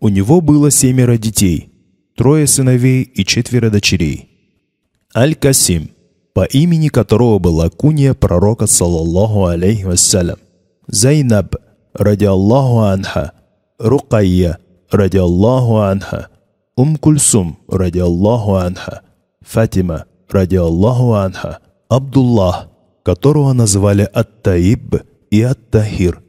У него было семеро детей, трое сыновей и четверо дочерей. Аль-Касим, по имени которого была куния пророка саллаллаху алейхи вассалям, Зайнаб, ради Аллаху анха, Рукайя, ради Аллаху анха, Ум Кульсум, ради Аллаху анха, Фатима, ради Аллаху анха, Абдуллах, которого называли Ат-Таиб и Ат-Тахир,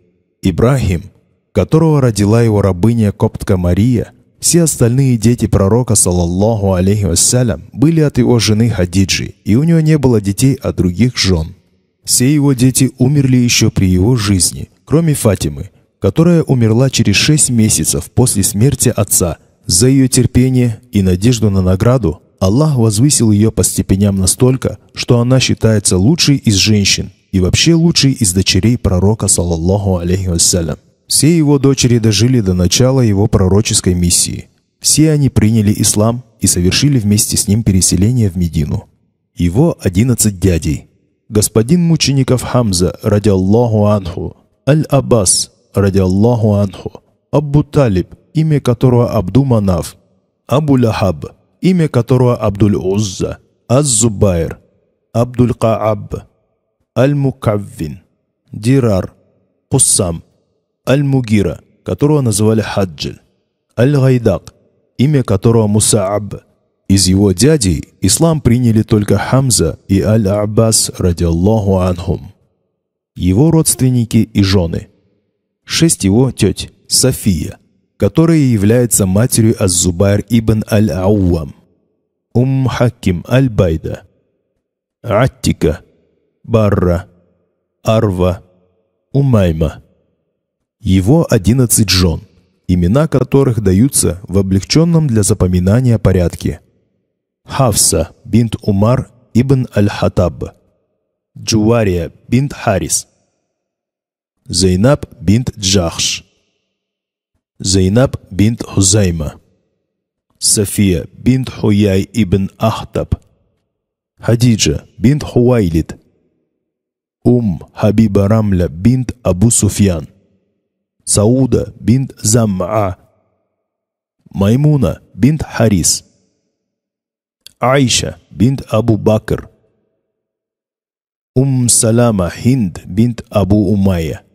Ибрахим – которого родила его рабыня коптка Мария, все остальные дети пророка, саллаллаху алейхи вассалям, были от его жены Хадиджи, и у него не было детей от других жен. Все его дети умерли еще при его жизни, кроме Фатимы, которая умерла через шесть месяцев после смерти отца. За ее терпение и надежду на награду Аллах возвысил ее по степеням настолько, что она считается лучшей из женщин и вообще лучшей из дочерей пророка, саллаллаху алейхи вассалям. Все его дочери дожили до начала его пророческой миссии. Все они приняли ислам и совершили вместе с ним переселение в Медину. Его одиннадцать дядей. Господин мучеников Хамза, ради Аллаху анху, Аль-Аббас, ради Аллаху анху, Абу Талиб, имя которого Абду Манав, Абу Лахаб, имя которого Абдул узза Аз-Зубайр, Абдул кааб Аль-Мукаввин, Дирар, Куссам, Аль-Мугира, которого называли Хаджи, Аль-Гайдак, имя которого Мусааб. Из его дядей ислам приняли только Хамза и Аль-Аббас, ради радиаллаху анхум. Его родственники и жены. Шесть его теть, София, которая является матерью Аз-Зубайр ибн Аль-Ауам, Ум Хаким Аль-Байда, Аттика, Барра, Арва, Умайма – его 11 жен, имена которых даются в облегченном для запоминания порядке. Хавса бинт Умар ибн Аль-Хатаб, Джуария бинт Харис, Зейнаб бинт Джахш, Зейнаб бинт Хузайма, София бинт Хуяй ибн Ахтаб, Хадиджа бинт Хуайлид, Ум Хабиба Рамля бинт Абу Суфьян, سعودة بنت زمعة ميمونة بنت حريس عائشة بنت أبو بكر أم سلامة هند بنت أبو أمية